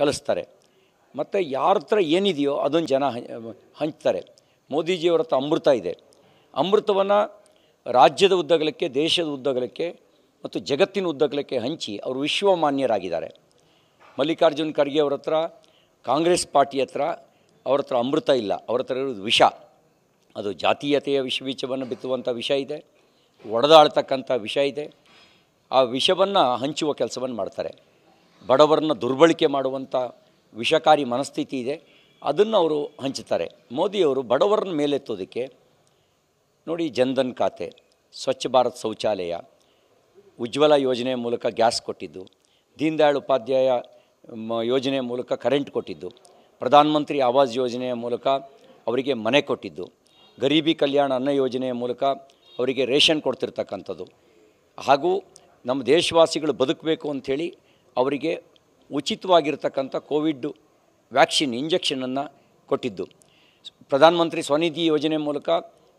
ಕಲಿಸ್ತಾರೆ ಮತ್ತು ಯಾರ ಹತ್ರ ಏನಿದೆಯೋ ಅದೊಂದು ಜನ ಹಂಚ್ತಾರೆ ಮೋದಿಜಿಯವ್ರ ಹತ್ರ ಅಮೃತ ಇದೆ ಅಮೃತವನ್ನು ರಾಜ್ಯದ ಉದ್ದಗಲಕ್ಕೆ ದೇಶದ ಉದ್ದಗಲಕ್ಕೆ ಮತ್ತು ಜಗತ್ತಿನ ಉದ್ದಗಲಕ್ಕೆ ಹಂಚಿ ಅವರು ವಿಶ್ವಮಾನ್ಯರಾಗಿದ್ದಾರೆ ಮಲ್ಲಿಕಾರ್ಜುನ್ ಖರ್ಗೆ ಅವ್ರ ಹತ್ರ ಕಾಂಗ್ರೆಸ್ ಪಾರ್ಟಿ ಹತ್ರ ಅವ್ರ ಹತ್ರ ಅಮೃತ ಇಲ್ಲ ಅವ್ರ ಹತ್ರ ಇರೋದು ವಿಷ ಅದು ಜಾತೀಯತೆಯ ವಿಷ ಬೀಜವನ್ನು ಬಿತ್ತುವಂಥ ವಿಷ ಇದೆ ಒಡೆದಾಳ್ತಕ್ಕಂಥ ವಿಷ ಇದೆ ಆ ವಿಷವನ್ನು ಹಂಚುವ ಕೆಲಸವನ್ನು ಮಾಡ್ತಾರೆ ಬಡವರನ್ನ ದುರ್ಬಳಕೆ ಮಾಡುವಂಥ ವಿಷಕಾರಿ ಮನಸ್ಥಿತಿ ಇದೆ ಅದನ್ನು ಅವರು ಹಂಚುತ್ತಾರೆ ಮೋದಿಯವರು ಬಡವರನ್ನ ಮೇಲೆತ್ತೋದಕ್ಕೆ ನೋಡಿ ಜನ್ಧನ್ ಖಾತೆ ಸ್ವಚ್ಛ ಭಾರತ್ ಶೌಚಾಲಯ ಉಜ್ವಲ ಯೋಜನೆ ಮೂಲಕ ಗ್ಯಾಸ್ ಕೊಟ್ಟಿದ್ದು ದೀನ್ ದಯಾಳ್ ಉಪಾಧ್ಯಾಯ ಯೋಜನೆ ಮೂಲಕ ಕರೆಂಟ್ ಕೊಟ್ಟಿದ್ದು ಪ್ರಧಾನಮಂತ್ರಿ ಆವಾಸ್ ಯೋಜನೆಯ ಮೂಲಕ ಅವರಿಗೆ ಮನೆ ಕೊಟ್ಟಿದ್ದು ಗರೀಬಿ ಕಲ್ಯಾಣ ಅನ್ನ ಯೋಜನೆಯ ಮೂಲಕ ಅವರಿಗೆ ರೇಷನ್ ಕೊಡ್ತಿರ್ತಕ್ಕಂಥದ್ದು ಹಾಗೂ ನಮ್ಮ ದೇಶವಾಸಿಗಳು ಬದುಕಬೇಕು ಅಂಥೇಳಿ ಅವರಿಗೆ ಉಚಿತವಾಗಿರ್ತಕ್ಕಂಥ ಕೋವಿಡ್ ವ್ಯಾಕ್ಸಿನ್ ಇಂಜೆಕ್ಷನನ್ನು ಕೊಟ್ಟಿದ್ದು ಪ್ರಧಾನಮಂತ್ರಿ ಸ್ವನಿಧಿ ಯೋಜನೆ ಮೂಲಕ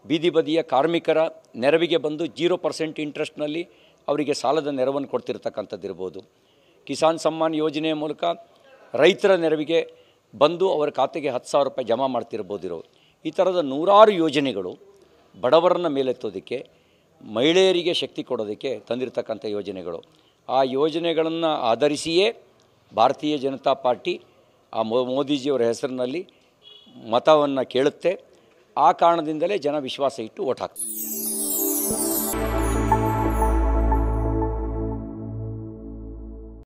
ಬೀದಿ ಬದಿಯ ಕಾರ್ಮಿಕರ ನೆರವಿಗೆ ಬಂದು ಜೀರೋ ಪರ್ಸೆಂಟ್ ಇಂಟ್ರೆಸ್ಟ್ನಲ್ಲಿ ಅವರಿಗೆ ಸಾಲದ ನೆರವನ್ನು ಕೊಡ್ತಿರ್ತಕ್ಕಂಥದ್ದಿರ್ಬೋದು ಕಿಸಾನ್ ಸಮ್ಮಾನ್ ಯೋಜನೆಯ ಮೂಲಕ ರೈತರ ನೆರವಿಗೆ ಬಂದು ಅವರ ಖಾತೆಗೆ ಹತ್ತು ಸಾವಿರ ರೂಪಾಯಿ ಜಮಾ ಮಾಡ್ತಿರ್ಬೋದಿರೋ ಈ ಥರದ ನೂರಾರು ಯೋಜನೆಗಳು ಬಡವರನ್ನ ಮೇಲೆತ್ತೋದಕ್ಕೆ ಮಹಿಳೆಯರಿಗೆ ಶಕ್ತಿ ಕೊಡೋದಕ್ಕೆ ತಂದಿರತಕ್ಕಂಥ ಯೋಜನೆಗಳು ಆ ಯೋಜನೆಗಳನ್ನು ಆಧರಿಸಿಯೇ ಭಾರತೀಯ ಜನತಾ ಪಾರ್ಟಿ ಆ ಮೋದಿಜಿಯವರ ಹೆಸರಿನಲ್ಲಿ ಮತವನ್ನು ಕೇಳುತ್ತೆ ಆ ಕಾರಣದಿಂದಲೇ ಜನ ವಿಶ್ವಾಸ ಇಟ್ಟು ಓಟ್ ಹಾಕ್ತಾರೆ